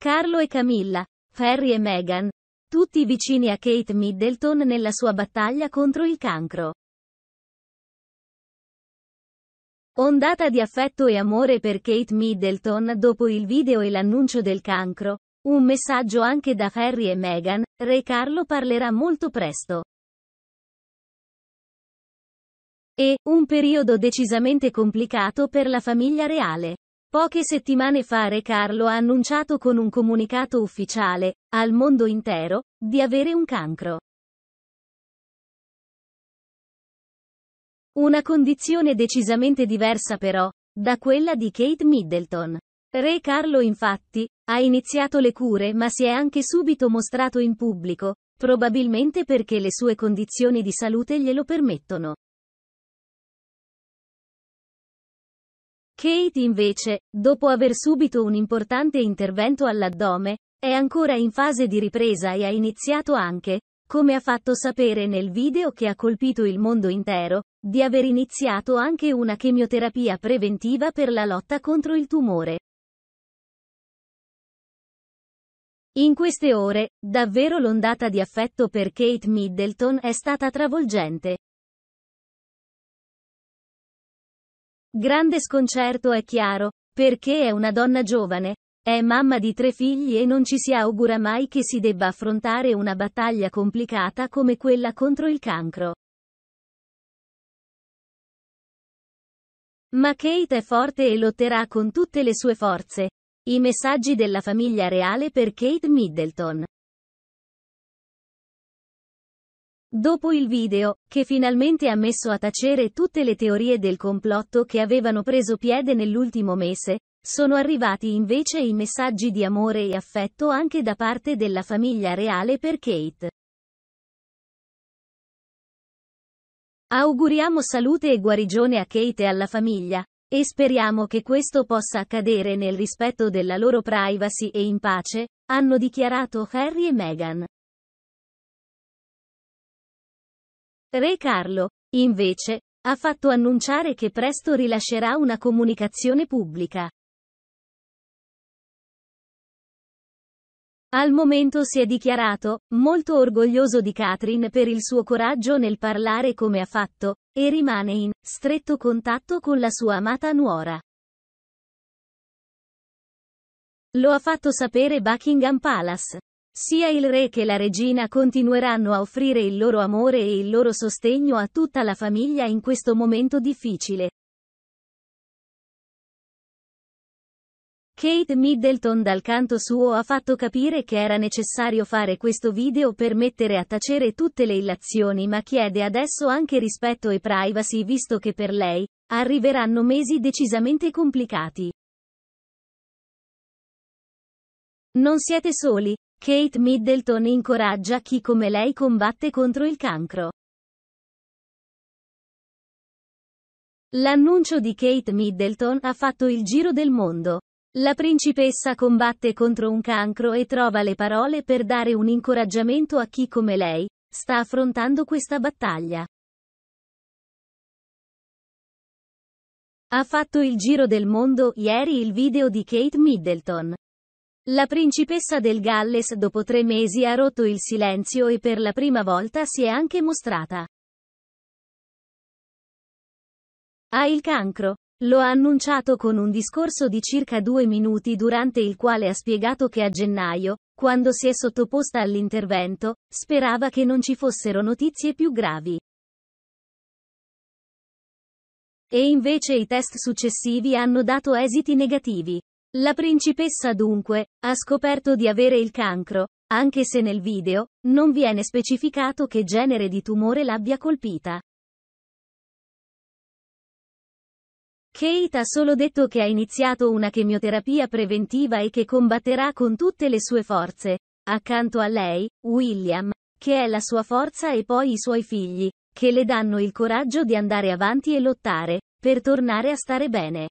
Carlo e Camilla, Harry e Meghan, tutti vicini a Kate Middleton nella sua battaglia contro il cancro. Ondata di affetto e amore per Kate Middleton dopo il video e l'annuncio del cancro, un messaggio anche da Harry e Meghan, Re Carlo parlerà molto presto. E, un periodo decisamente complicato per la famiglia reale. Poche settimane fa Re Carlo ha annunciato con un comunicato ufficiale, al mondo intero, di avere un cancro. Una condizione decisamente diversa però, da quella di Kate Middleton. Re Carlo infatti, ha iniziato le cure ma si è anche subito mostrato in pubblico, probabilmente perché le sue condizioni di salute glielo permettono. Kate invece, dopo aver subito un importante intervento all'addome, è ancora in fase di ripresa e ha iniziato anche, come ha fatto sapere nel video che ha colpito il mondo intero, di aver iniziato anche una chemioterapia preventiva per la lotta contro il tumore. In queste ore, davvero l'ondata di affetto per Kate Middleton è stata travolgente. Grande sconcerto è chiaro, perché è una donna giovane, è mamma di tre figli e non ci si augura mai che si debba affrontare una battaglia complicata come quella contro il cancro. Ma Kate è forte e lotterà con tutte le sue forze. I messaggi della famiglia reale per Kate Middleton. Dopo il video, che finalmente ha messo a tacere tutte le teorie del complotto che avevano preso piede nell'ultimo mese, sono arrivati invece i messaggi di amore e affetto anche da parte della famiglia reale per Kate. Auguriamo salute e guarigione a Kate e alla famiglia, e speriamo che questo possa accadere nel rispetto della loro privacy e in pace, hanno dichiarato Harry e Meghan. Re Carlo, invece, ha fatto annunciare che presto rilascerà una comunicazione pubblica. Al momento si è dichiarato molto orgoglioso di Katrin per il suo coraggio nel parlare come ha fatto, e rimane in stretto contatto con la sua amata nuora. Lo ha fatto sapere Buckingham Palace. Sia il re che la regina continueranno a offrire il loro amore e il loro sostegno a tutta la famiglia in questo momento difficile. Kate Middleton dal canto suo ha fatto capire che era necessario fare questo video per mettere a tacere tutte le illazioni ma chiede adesso anche rispetto e privacy visto che per lei, arriveranno mesi decisamente complicati. Non siete soli, Kate Middleton incoraggia chi come lei combatte contro il cancro. L'annuncio di Kate Middleton ha fatto il giro del mondo. La principessa combatte contro un cancro e trova le parole per dare un incoraggiamento a chi come lei sta affrontando questa battaglia. Ha fatto il giro del mondo ieri il video di Kate Middleton. La principessa del Galles dopo tre mesi ha rotto il silenzio e per la prima volta si è anche mostrata. Ha il cancro. Lo ha annunciato con un discorso di circa due minuti durante il quale ha spiegato che a gennaio, quando si è sottoposta all'intervento, sperava che non ci fossero notizie più gravi. E invece i test successivi hanno dato esiti negativi. La principessa dunque, ha scoperto di avere il cancro, anche se nel video, non viene specificato che genere di tumore l'abbia colpita. Kate ha solo detto che ha iniziato una chemioterapia preventiva e che combatterà con tutte le sue forze. Accanto a lei, William, che è la sua forza e poi i suoi figli, che le danno il coraggio di andare avanti e lottare, per tornare a stare bene.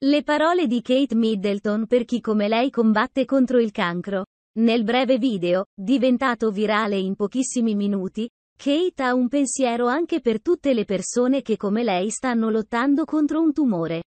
Le parole di Kate Middleton per chi come lei combatte contro il cancro. Nel breve video, diventato virale in pochissimi minuti, Kate ha un pensiero anche per tutte le persone che come lei stanno lottando contro un tumore.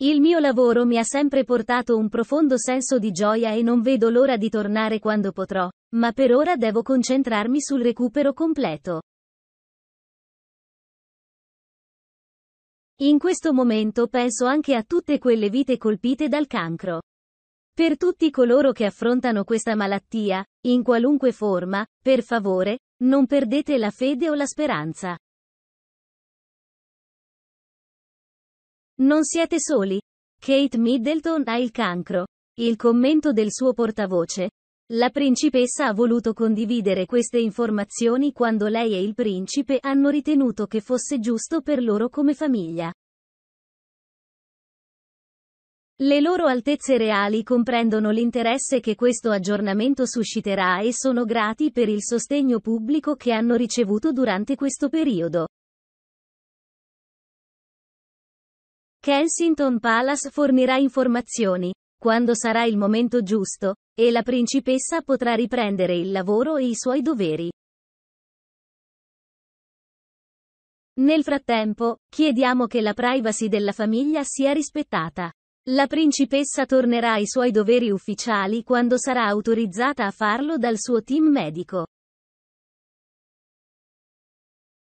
Il mio lavoro mi ha sempre portato un profondo senso di gioia e non vedo l'ora di tornare quando potrò, ma per ora devo concentrarmi sul recupero completo. In questo momento penso anche a tutte quelle vite colpite dal cancro. Per tutti coloro che affrontano questa malattia, in qualunque forma, per favore, non perdete la fede o la speranza. Non siete soli. Kate Middleton ha il cancro. Il commento del suo portavoce, la principessa ha voluto condividere queste informazioni quando lei e il principe hanno ritenuto che fosse giusto per loro come famiglia. Le loro altezze reali comprendono l'interesse che questo aggiornamento susciterà e sono grati per il sostegno pubblico che hanno ricevuto durante questo periodo. Kensington Palace fornirà informazioni, quando sarà il momento giusto, e la principessa potrà riprendere il lavoro e i suoi doveri. Nel frattempo, chiediamo che la privacy della famiglia sia rispettata. La principessa tornerà ai suoi doveri ufficiali quando sarà autorizzata a farlo dal suo team medico.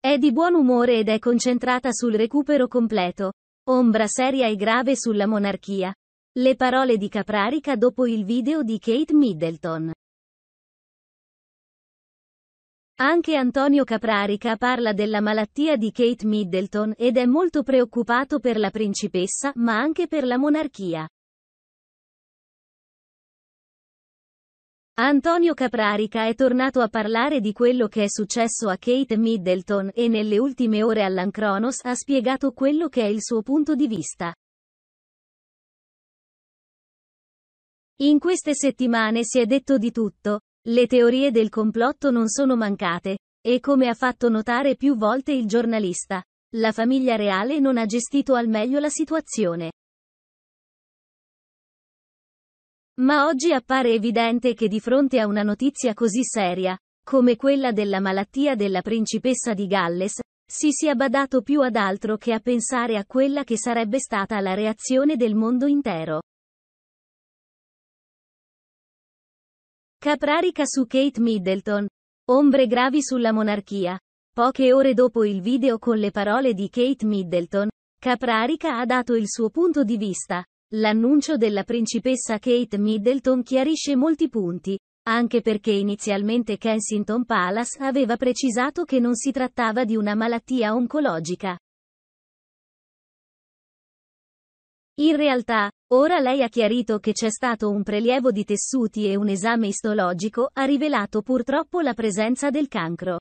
È di buon umore ed è concentrata sul recupero completo. Ombra seria e grave sulla monarchia. Le parole di Caprarica dopo il video di Kate Middleton. Anche Antonio Caprarica parla della malattia di Kate Middleton ed è molto preoccupato per la principessa, ma anche per la monarchia. Antonio Caprarica è tornato a parlare di quello che è successo a Kate Middleton e nelle ultime ore all'Ancronos ha spiegato quello che è il suo punto di vista. In queste settimane si è detto di tutto, le teorie del complotto non sono mancate, e come ha fatto notare più volte il giornalista, la famiglia reale non ha gestito al meglio la situazione. Ma oggi appare evidente che di fronte a una notizia così seria, come quella della malattia della principessa di Galles, si sia badato più ad altro che a pensare a quella che sarebbe stata la reazione del mondo intero. Caprarica su Kate Middleton. Ombre gravi sulla monarchia. Poche ore dopo il video con le parole di Kate Middleton, Caprarica ha dato il suo punto di vista. L'annuncio della principessa Kate Middleton chiarisce molti punti, anche perché inizialmente Kensington Palace aveva precisato che non si trattava di una malattia oncologica. In realtà, Ora lei ha chiarito che c'è stato un prelievo di tessuti e un esame istologico ha rivelato purtroppo la presenza del cancro.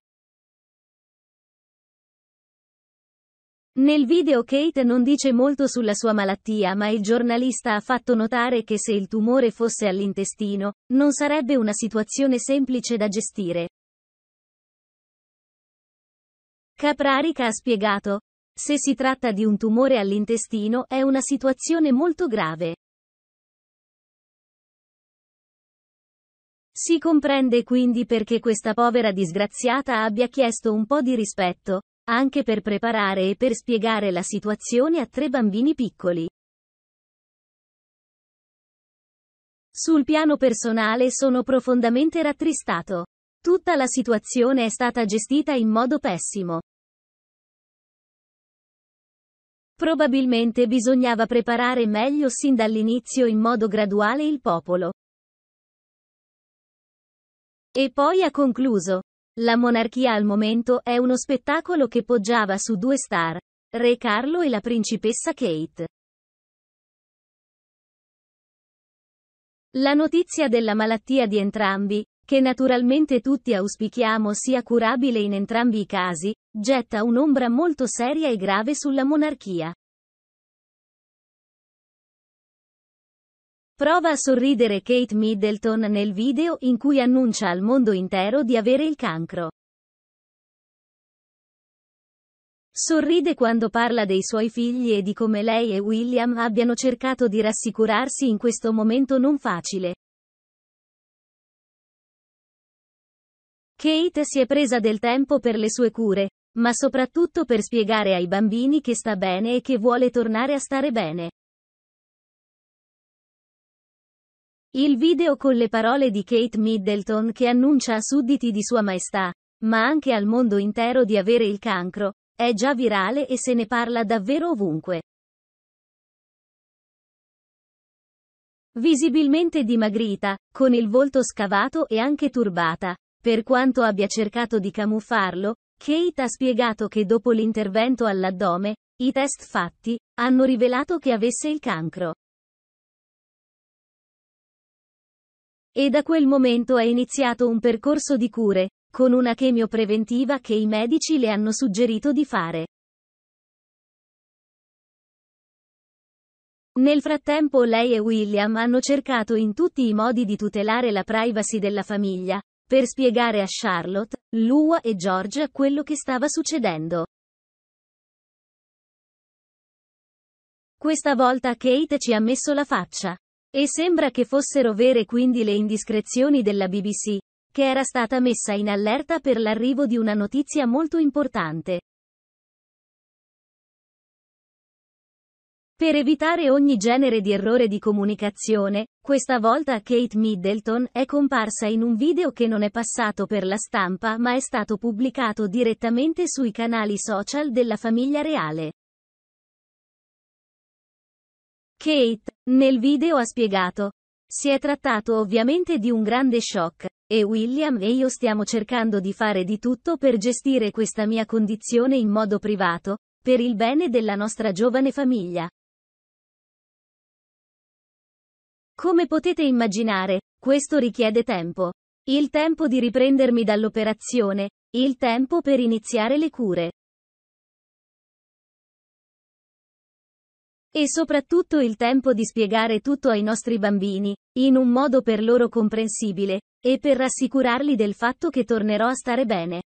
Nel video Kate non dice molto sulla sua malattia ma il giornalista ha fatto notare che se il tumore fosse all'intestino, non sarebbe una situazione semplice da gestire. Caprarica ha spiegato, se si tratta di un tumore all'intestino, è una situazione molto grave. Si comprende quindi perché questa povera disgraziata abbia chiesto un po' di rispetto, anche per preparare e per spiegare la situazione a tre bambini piccoli. Sul piano personale sono profondamente rattristato. Tutta la situazione è stata gestita in modo pessimo. Probabilmente bisognava preparare meglio sin dall'inizio in modo graduale il popolo. E poi ha concluso. La monarchia al momento è uno spettacolo che poggiava su due star, Re Carlo e la principessa Kate. La notizia della malattia di entrambi, che naturalmente tutti auspichiamo sia curabile in entrambi i casi, getta un'ombra molto seria e grave sulla monarchia. Prova a sorridere Kate Middleton nel video in cui annuncia al mondo intero di avere il cancro. Sorride quando parla dei suoi figli e di come lei e William abbiano cercato di rassicurarsi in questo momento non facile. Kate si è presa del tempo per le sue cure, ma soprattutto per spiegare ai bambini che sta bene e che vuole tornare a stare bene. Il video con le parole di Kate Middleton che annuncia a sudditi di Sua Maestà, ma anche al mondo intero di avere il cancro, è già virale e se ne parla davvero ovunque. Visibilmente dimagrita, con il volto scavato e anche turbata, per quanto abbia cercato di camuffarlo, Kate ha spiegato che dopo l'intervento all'addome, i test fatti hanno rivelato che avesse il cancro. E da quel momento è iniziato un percorso di cure, con una chemio preventiva che i medici le hanno suggerito di fare. Nel frattempo lei e William hanno cercato in tutti i modi di tutelare la privacy della famiglia, per spiegare a Charlotte, Lua e George quello che stava succedendo. Questa volta Kate ci ha messo la faccia. E sembra che fossero vere quindi le indiscrezioni della BBC, che era stata messa in allerta per l'arrivo di una notizia molto importante. Per evitare ogni genere di errore di comunicazione, questa volta Kate Middleton è comparsa in un video che non è passato per la stampa ma è stato pubblicato direttamente sui canali social della famiglia reale. Kate, nel video ha spiegato. Si è trattato ovviamente di un grande shock, e William e io stiamo cercando di fare di tutto per gestire questa mia condizione in modo privato, per il bene della nostra giovane famiglia. Come potete immaginare, questo richiede tempo. Il tempo di riprendermi dall'operazione, il tempo per iniziare le cure. E soprattutto il tempo di spiegare tutto ai nostri bambini, in un modo per loro comprensibile, e per rassicurarli del fatto che tornerò a stare bene.